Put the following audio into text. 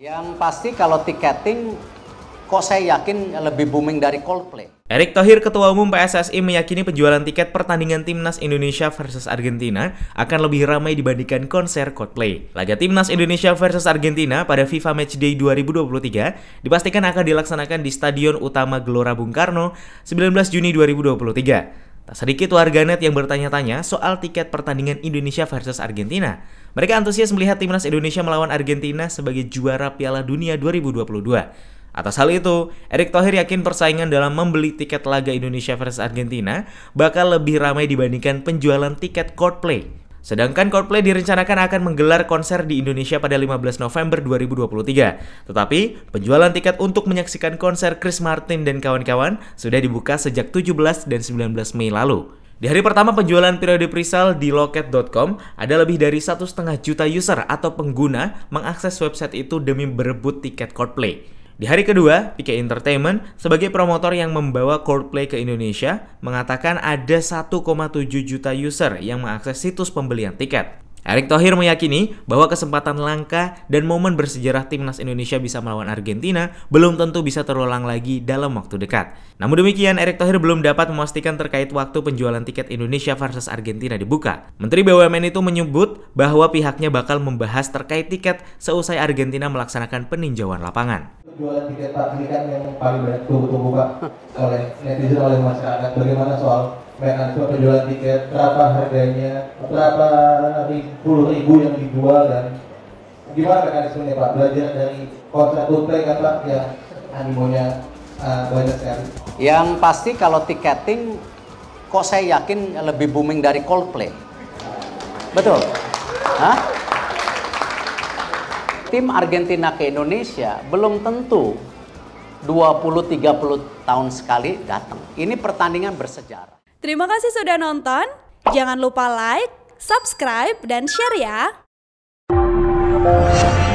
Yang pasti kalau tiketing kok saya yakin lebih booming dari Coldplay. Erick Thohir, Ketua Umum PSSI meyakini penjualan tiket pertandingan Timnas Indonesia versus Argentina akan lebih ramai dibandingkan konser Coldplay. Laga Timnas Indonesia versus Argentina pada FIFA Matchday 2023 dipastikan akan dilaksanakan di Stadion Utama Gelora Bung Karno 19 Juni 2023. Tak sedikit warganet yang bertanya-tanya soal tiket pertandingan Indonesia versus Argentina. Mereka antusias melihat timnas Indonesia melawan Argentina sebagai juara Piala Dunia 2022. Atas hal itu, Erick Thohir yakin persaingan dalam membeli tiket laga Indonesia versus Argentina bakal lebih ramai dibandingkan penjualan tiket Coldplay Sedangkan Coldplay direncanakan akan menggelar konser di Indonesia pada 15 November 2023. Tetapi, penjualan tiket untuk menyaksikan konser Chris Martin dan kawan-kawan sudah dibuka sejak 17 dan 19 Mei lalu. Di hari pertama penjualan periode presale di loket.com, ada lebih dari satu setengah juta user atau pengguna mengakses website itu demi berebut tiket Coldplay. Di hari kedua, PK Entertainment sebagai promotor yang membawa Coldplay ke Indonesia mengatakan ada 1,7 juta user yang mengakses situs pembelian tiket. Erick Thohir meyakini bahwa kesempatan langka dan momen bersejarah timnas Indonesia bisa melawan Argentina belum tentu bisa terulang lagi dalam waktu dekat. Namun demikian, Erick Thohir belum dapat memastikan terkait waktu penjualan tiket Indonesia versus Argentina dibuka. Menteri BUMN itu menyebut bahwa pihaknya bakal membahas terkait tiket seusai Argentina melaksanakan peninjauan lapangan jualan tiket kan yang paling banyak tunggu-tunggu Pak oleh netizen oleh masyarakat. Bagaimana soal mekanisme penjualan tiket, berapa harganya, berapa ribu ribu yang dijual dan gimana mekanismenya Pak? Belajar dari konser Coldplay kan Pak yang animonya uh, banyak sekali. Yang pasti kalau tiketing kok saya yakin lebih booming dari Coldplay. Betul? Hah? tim Argentina ke Indonesia belum tentu 20-30 tahun sekali datang. Ini pertandingan bersejarah. Terima kasih sudah nonton. Jangan lupa like, subscribe, dan share ya.